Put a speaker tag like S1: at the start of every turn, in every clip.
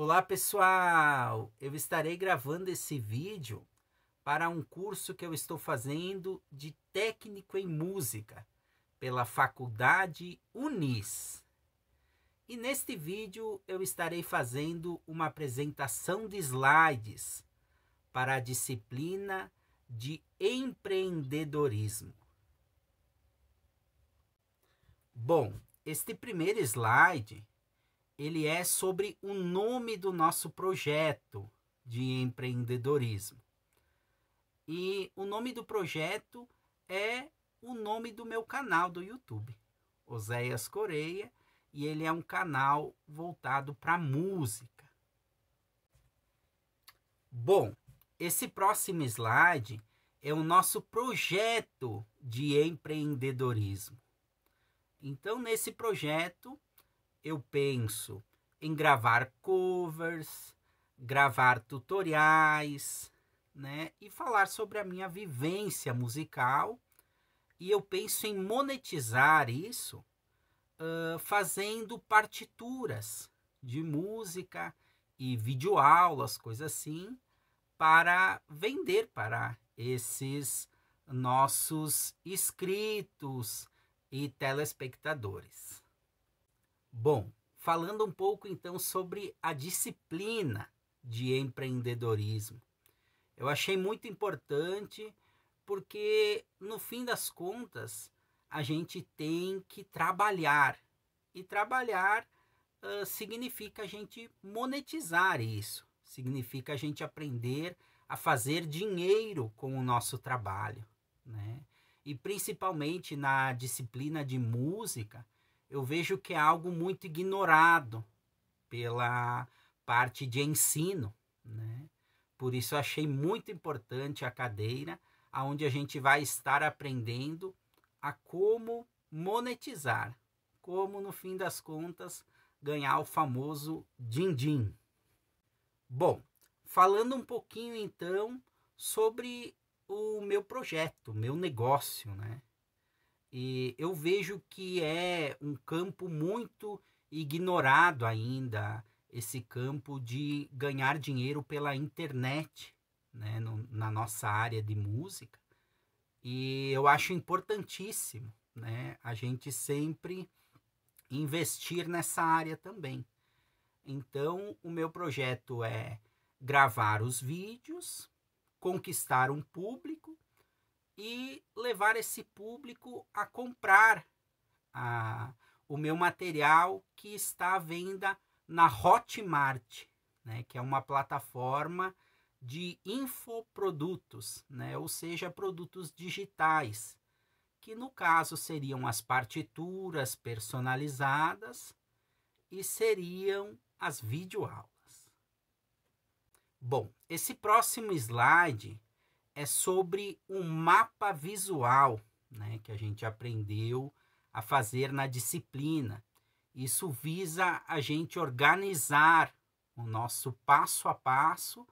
S1: Olá pessoal, eu estarei gravando esse vídeo para um curso que eu estou fazendo de técnico em música pela Faculdade Unis. E neste vídeo eu estarei fazendo uma apresentação de slides para a disciplina de empreendedorismo. Bom, este primeiro slide ele é sobre o nome do nosso projeto de empreendedorismo. E o nome do projeto é o nome do meu canal do YouTube, Oséias Coreia, e ele é um canal voltado para música. Bom, esse próximo slide é o nosso projeto de empreendedorismo. Então, nesse projeto, eu penso em gravar covers, gravar tutoriais, né? E falar sobre a minha vivência musical. E eu penso em monetizar isso uh, fazendo partituras de música e videoaulas, coisas assim, para vender para esses nossos inscritos e telespectadores. Bom, falando um pouco então sobre a disciplina de empreendedorismo. Eu achei muito importante porque no fim das contas a gente tem que trabalhar e trabalhar uh, significa a gente monetizar isso, significa a gente aprender a fazer dinheiro com o nosso trabalho, né? E principalmente na disciplina de música, eu vejo que é algo muito ignorado pela parte de ensino, né? Por isso achei muito importante a cadeira, aonde a gente vai estar aprendendo a como monetizar, como no fim das contas ganhar o famoso din-din. Bom, falando um pouquinho então sobre o meu projeto, meu negócio, né? E eu vejo que é um campo muito ignorado ainda, esse campo de ganhar dinheiro pela internet, né, no, na nossa área de música. E eu acho importantíssimo, né, a gente sempre investir nessa área também. Então, o meu projeto é gravar os vídeos, conquistar um público e levar esse público a comprar a, o meu material que está à venda na Hotmart, né, que é uma plataforma de infoprodutos, né, ou seja, produtos digitais, que no caso seriam as partituras personalizadas e seriam as videoaulas. Bom, esse próximo slide é sobre um mapa visual né, que a gente aprendeu a fazer na disciplina. Isso visa a gente organizar o nosso passo a passo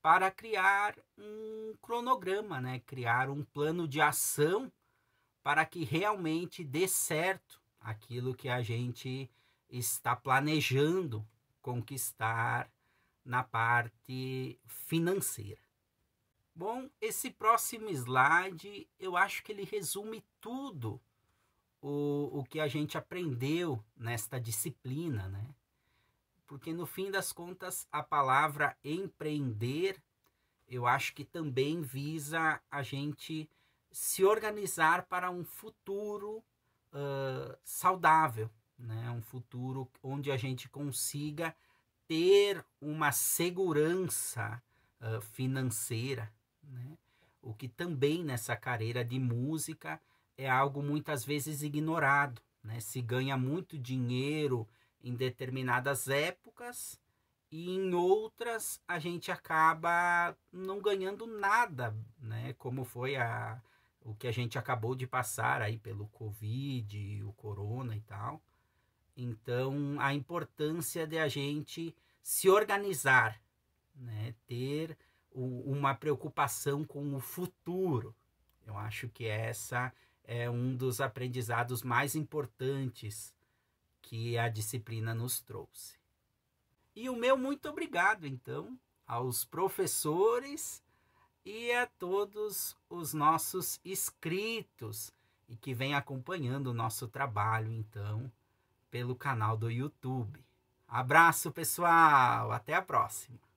S1: para criar um cronograma, né? criar um plano de ação para que realmente dê certo aquilo que a gente está planejando conquistar na parte financeira. Bom, esse próximo slide eu acho que ele resume tudo o, o que a gente aprendeu nesta disciplina, né? Porque no fim das contas a palavra empreender eu acho que também visa a gente se organizar para um futuro uh, saudável, né? um futuro onde a gente consiga ter uma segurança uh, financeira, né? O que também nessa carreira de música é algo muitas vezes ignorado. Né? Se ganha muito dinheiro em determinadas épocas e em outras a gente acaba não ganhando nada, né? Como foi a, o que a gente acabou de passar aí pelo Covid, o Corona e tal. Então, a importância de a gente se organizar, né? Ter uma preocupação com o futuro. Eu acho que essa é um dos aprendizados mais importantes que a disciplina nos trouxe. E o meu muito obrigado, então, aos professores e a todos os nossos inscritos e que vem acompanhando o nosso trabalho, então, pelo canal do YouTube. Abraço, pessoal! Até a próxima!